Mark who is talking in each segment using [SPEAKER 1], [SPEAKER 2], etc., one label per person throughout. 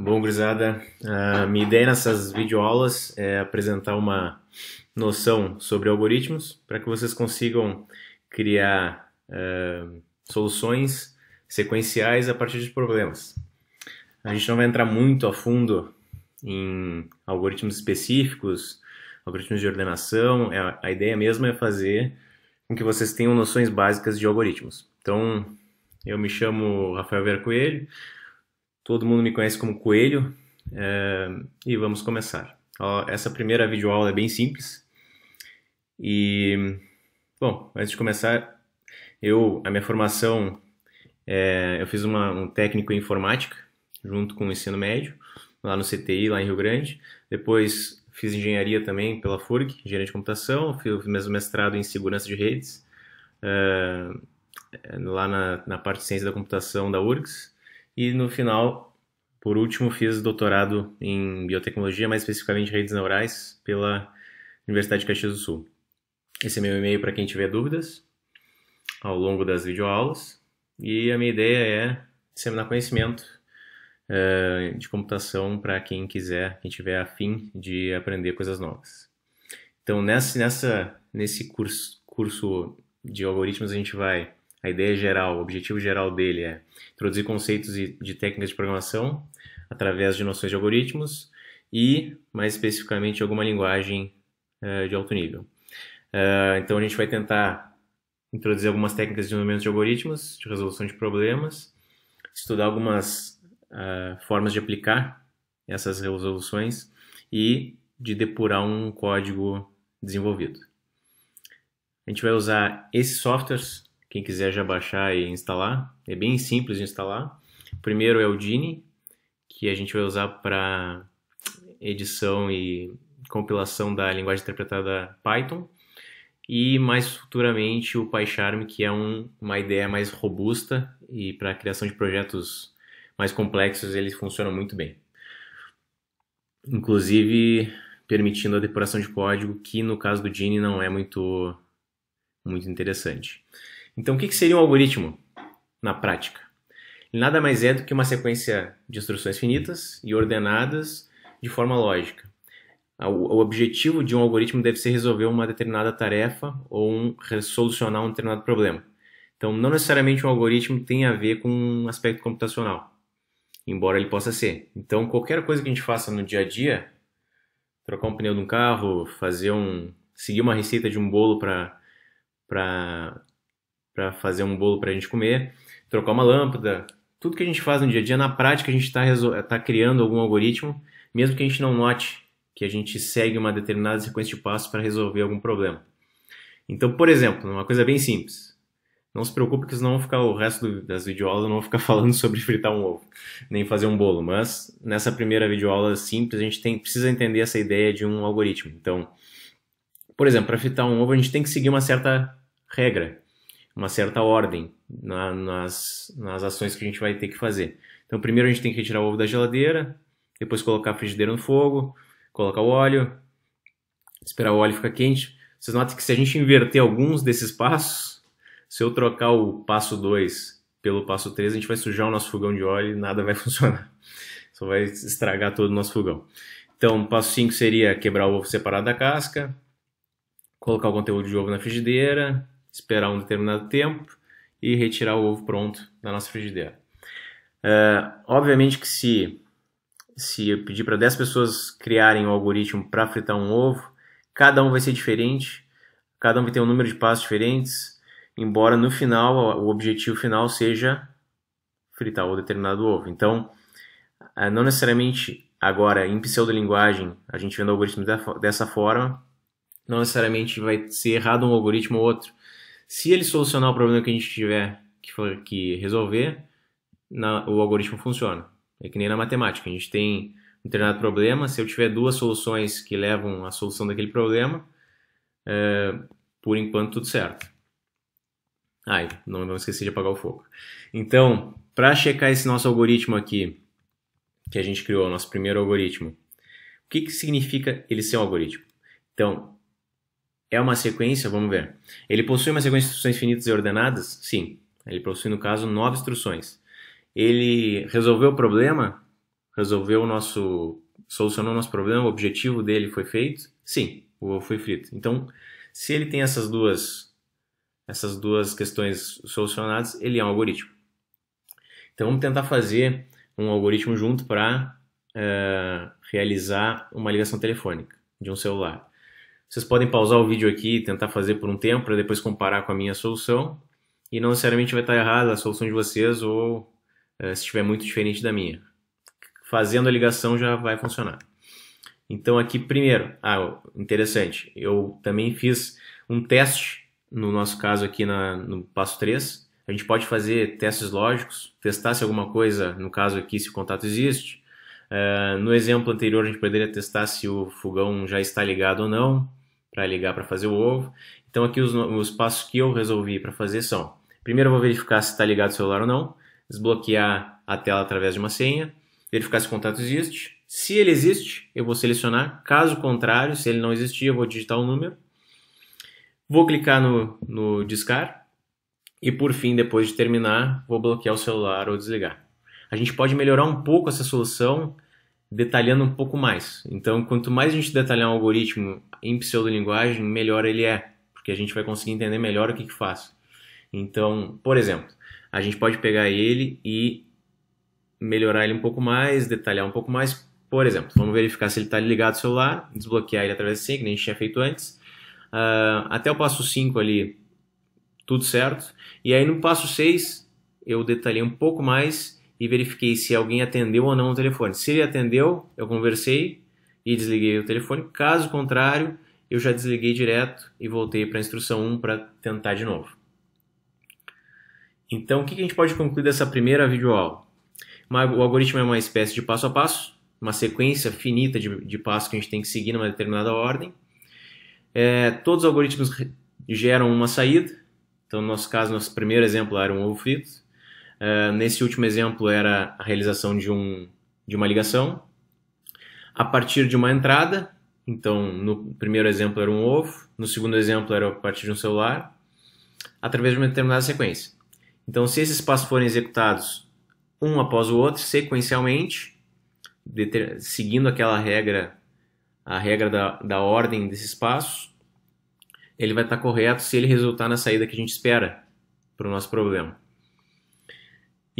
[SPEAKER 1] Bom, gurizada, a minha ideia nessas videoaulas é apresentar uma noção sobre algoritmos para que vocês consigam criar uh, soluções sequenciais a partir de problemas. A gente não vai entrar muito a fundo em algoritmos específicos, algoritmos de ordenação, é, a ideia mesmo é fazer com que vocês tenham noções básicas de algoritmos. Então, eu me chamo Rafael Vercoelho. Coelho, Todo mundo me conhece como Coelho é, e vamos começar. Ó, essa primeira videoaula é bem simples e, bom, antes de começar, eu, a minha formação, é, eu fiz uma, um técnico em informática junto com o ensino médio lá no CTI, lá em Rio Grande. Depois fiz engenharia também pela FURG, engenharia de computação, fiz mesmo mestrado em segurança de redes, eh, lá na, na parte de ciência da computação da URGS. E no final, por último, fiz doutorado em biotecnologia, mais especificamente redes neurais, pela Universidade de Caxias do Sul. Esse é meu e-mail para quem tiver dúvidas ao longo das videoaulas. E a minha ideia é disseminar conhecimento uh, de computação para quem quiser, quem tiver afim de aprender coisas novas. Então, nessa, nessa, nesse curso, curso de algoritmos, a gente vai a ideia geral, o objetivo geral dele é introduzir conceitos de técnicas de programação através de noções de algoritmos e, mais especificamente, alguma linguagem uh, de alto nível. Uh, então, a gente vai tentar introduzir algumas técnicas de desenvolvimento de algoritmos, de resolução de problemas, estudar algumas uh, formas de aplicar essas resoluções e de depurar um código desenvolvido. A gente vai usar esses softwares quem quiser já baixar e instalar, é bem simples de instalar. Primeiro é o Dini, que a gente vai usar para edição e compilação da linguagem interpretada Python. E mais futuramente o PyCharm, que é um, uma ideia mais robusta e para a criação de projetos mais complexos eles funcionam muito bem. Inclusive permitindo a depuração de código, que no caso do Gini não é muito, muito interessante. Então, o que seria um algoritmo na prática? nada mais é do que uma sequência de instruções finitas e ordenadas de forma lógica. O objetivo de um algoritmo deve ser resolver uma determinada tarefa ou um, solucionar um determinado problema. Então, não necessariamente um algoritmo tem a ver com um aspecto computacional, embora ele possa ser. Então, qualquer coisa que a gente faça no dia a dia, trocar um pneu de um carro, fazer um, seguir uma receita de um bolo para para fazer um bolo para a gente comer, trocar uma lâmpada, tudo que a gente faz no dia a dia, na prática a gente está tá criando algum algoritmo, mesmo que a gente não note que a gente segue uma determinada sequência de passos para resolver algum problema. Então, por exemplo, uma coisa bem simples. Não se preocupe que senão ficar o resto do, das videoaulas eu não vou ficar falando sobre fritar um ovo, nem fazer um bolo, mas nessa primeira videoaula simples a gente tem, precisa entender essa ideia de um algoritmo. Então, por exemplo, para fritar um ovo a gente tem que seguir uma certa regra uma certa ordem na, nas, nas ações que a gente vai ter que fazer. Então, primeiro a gente tem que retirar o ovo da geladeira, depois colocar a frigideira no fogo, colocar o óleo, esperar o óleo ficar quente. Vocês notam que se a gente inverter alguns desses passos, se eu trocar o passo 2 pelo passo 3, a gente vai sujar o nosso fogão de óleo e nada vai funcionar. Só vai estragar todo o nosso fogão. Então, passo 5 seria quebrar o ovo separado da casca, colocar o conteúdo de ovo na frigideira, esperar um determinado tempo e retirar o ovo pronto da nossa frigideira. É, obviamente que se, se eu pedir para 10 pessoas criarem o algoritmo para fritar um ovo, cada um vai ser diferente, cada um vai ter um número de passos diferentes, embora no final o objetivo final seja fritar o determinado ovo. Então, é, não necessariamente agora em pseudolinguagem, a gente vendo o algoritmo dessa forma, não necessariamente vai ser errado um algoritmo ou outro. Se ele solucionar o problema que a gente tiver que, for, que resolver, na, o algoritmo funciona. É que nem na matemática. A gente tem um determinado problema. Se eu tiver duas soluções que levam à solução daquele problema, é, por enquanto tudo certo. Ai, não esqueci de apagar o fogo. Então, para checar esse nosso algoritmo aqui, que a gente criou, nosso primeiro algoritmo, o que, que significa ele ser um algoritmo? Então, é uma sequência, vamos ver. Ele possui uma sequência de instruções finitas e ordenadas? Sim. Ele possui, no caso, nove instruções. Ele resolveu o problema? Resolveu o nosso. solucionou o nosso problema, o objetivo dele foi feito? Sim, o ovo foi frito. Então, se ele tem essas duas essas duas questões solucionadas, ele é um algoritmo. Então vamos tentar fazer um algoritmo junto para uh, eh, realizar uma ligação telefônica de um celular. Vocês podem pausar o vídeo aqui e tentar fazer por um tempo para depois comparar com a minha solução. E não necessariamente vai estar errada a solução de vocês ou é, se estiver muito diferente da minha. Fazendo a ligação já vai funcionar. Então aqui primeiro, ah, interessante, eu também fiz um teste, no nosso caso aqui na, no passo 3, a gente pode fazer testes lógicos, testar se alguma coisa, no caso aqui, se o contato existe. Uh, no exemplo anterior, a gente poderia testar se o fogão já está ligado ou não para ligar para fazer o ovo. Então aqui os, os passos que eu resolvi para fazer são: primeiro eu vou verificar se está ligado o celular ou não, desbloquear a tela através de uma senha, verificar se o contato existe. Se ele existe, eu vou selecionar. Caso contrário, se ele não existir, eu vou digitar o número. Vou clicar no, no discar e por fim, depois de terminar, vou bloquear o celular ou desligar. A gente pode melhorar um pouco essa solução detalhando um pouco mais. Então, quanto mais a gente detalhar um algoritmo em pseudolinguagem, melhor ele é, porque a gente vai conseguir entender melhor o que, que faz. Então, por exemplo, a gente pode pegar ele e melhorar ele um pouco mais, detalhar um pouco mais. Por exemplo, vamos verificar se ele está ligado ao celular, desbloquear ele através de senha, que a gente tinha feito antes. Uh, até o passo 5 ali, tudo certo. E aí no passo 6, eu detalhei um pouco mais e verifiquei se alguém atendeu ou não o telefone. Se ele atendeu, eu conversei e desliguei o telefone. Caso contrário, eu já desliguei direto e voltei para a instrução 1 para tentar de novo. Então, o que a gente pode concluir dessa primeira videoaula? O algoritmo é uma espécie de passo a passo, uma sequência finita de, de passos que a gente tem que seguir numa determinada ordem. É, todos os algoritmos geram uma saída. Então, no nosso caso, nosso primeiro exemplo era um ovo frito. Uh, nesse último exemplo era a realização de, um, de uma ligação a partir de uma entrada. Então, no primeiro exemplo era um ovo, no segundo exemplo era a partir de um celular, através de uma determinada sequência. Então, se esses passos forem executados um após o outro, sequencialmente, seguindo aquela regra, a regra da, da ordem desses passos, ele vai estar correto se ele resultar na saída que a gente espera para o nosso problema.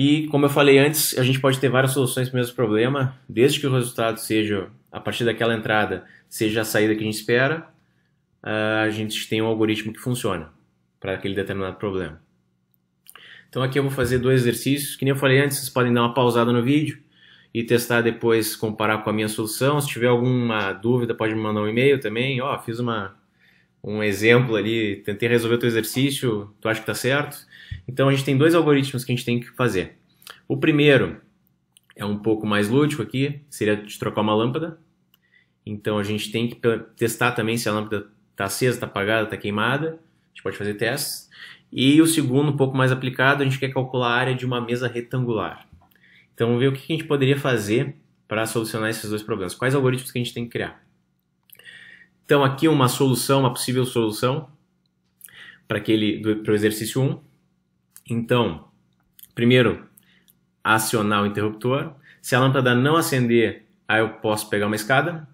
[SPEAKER 1] E como eu falei antes, a gente pode ter várias soluções para o mesmo problema, desde que o resultado seja, a partir daquela entrada, seja a saída que a gente espera, ah, a gente tem um algoritmo que funciona para aquele determinado problema. Então aqui eu vou fazer dois exercícios, que nem eu falei antes, vocês podem dar uma pausada no vídeo e testar depois, comparar com a minha solução. Se tiver alguma dúvida, pode me mandar um e-mail também. Ó, oh, fiz uma, um exemplo ali, tentei resolver o teu exercício, tu acha que está certo? Então a gente tem dois algoritmos que a gente tem que fazer. O primeiro é um pouco mais lúdico aqui, seria de trocar uma lâmpada. Então a gente tem que testar também se a lâmpada está acesa, está apagada, está queimada. A gente pode fazer testes. E o segundo, um pouco mais aplicado, a gente quer calcular a área de uma mesa retangular. Então vamos ver o que a gente poderia fazer para solucionar esses dois problemas. Quais algoritmos que a gente tem que criar? Então aqui uma solução, uma possível solução para aquele para o exercício 1. Então, primeiro, acionar o interruptor. Se a lâmpada não acender, aí eu posso pegar uma escada,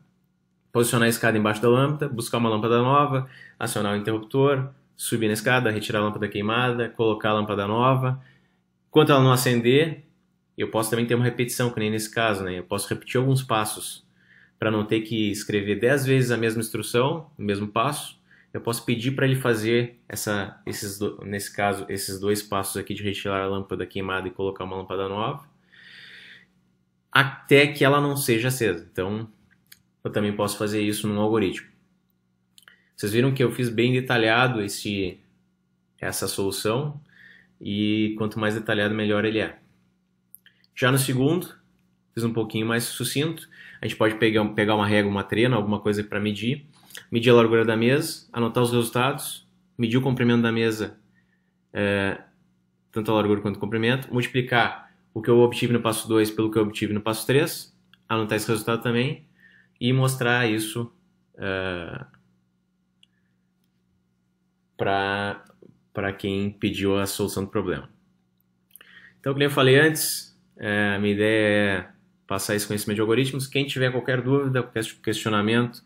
[SPEAKER 1] posicionar a escada embaixo da lâmpada, buscar uma lâmpada nova, acionar o interruptor, subir na escada, retirar a lâmpada queimada, colocar a lâmpada nova. Enquanto ela não acender, eu posso também ter uma repetição, que nem nesse caso, né? Eu posso repetir alguns passos para não ter que escrever 10 vezes a mesma instrução, o mesmo passo, eu posso pedir para ele fazer essa, esses nesse caso, esses dois passos aqui de retirar a lâmpada queimada e colocar uma lâmpada nova, até que ela não seja acesa. Então, eu também posso fazer isso num algoritmo. Vocês viram que eu fiz bem detalhado esse, essa solução e quanto mais detalhado, melhor ele é. Já no segundo, fiz um pouquinho mais sucinto. A gente pode pegar, pegar uma régua, uma trena, alguma coisa para medir medir a largura da mesa, anotar os resultados, medir o comprimento da mesa, é, tanto a largura quanto o comprimento, multiplicar o que eu obtive no passo 2 pelo que eu obtive no passo 3, anotar esse resultado também e mostrar isso uh, é, para quem pediu a solução do problema. Então, como eu falei antes, é, a minha ideia é passar esse conhecimento de algoritmos. Quem tiver qualquer dúvida, qualquer questionamento,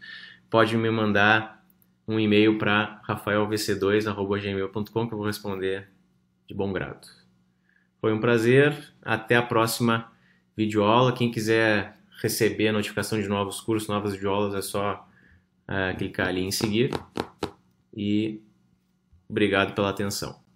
[SPEAKER 1] pode me mandar um e-mail para rafaelvc2.gmail.com que eu vou responder de bom grado. Foi um prazer, até a próxima videoaula. Quem quiser receber a notificação de novos cursos, novas videoaulas, é só uh, clicar ali em seguir. E obrigado pela atenção.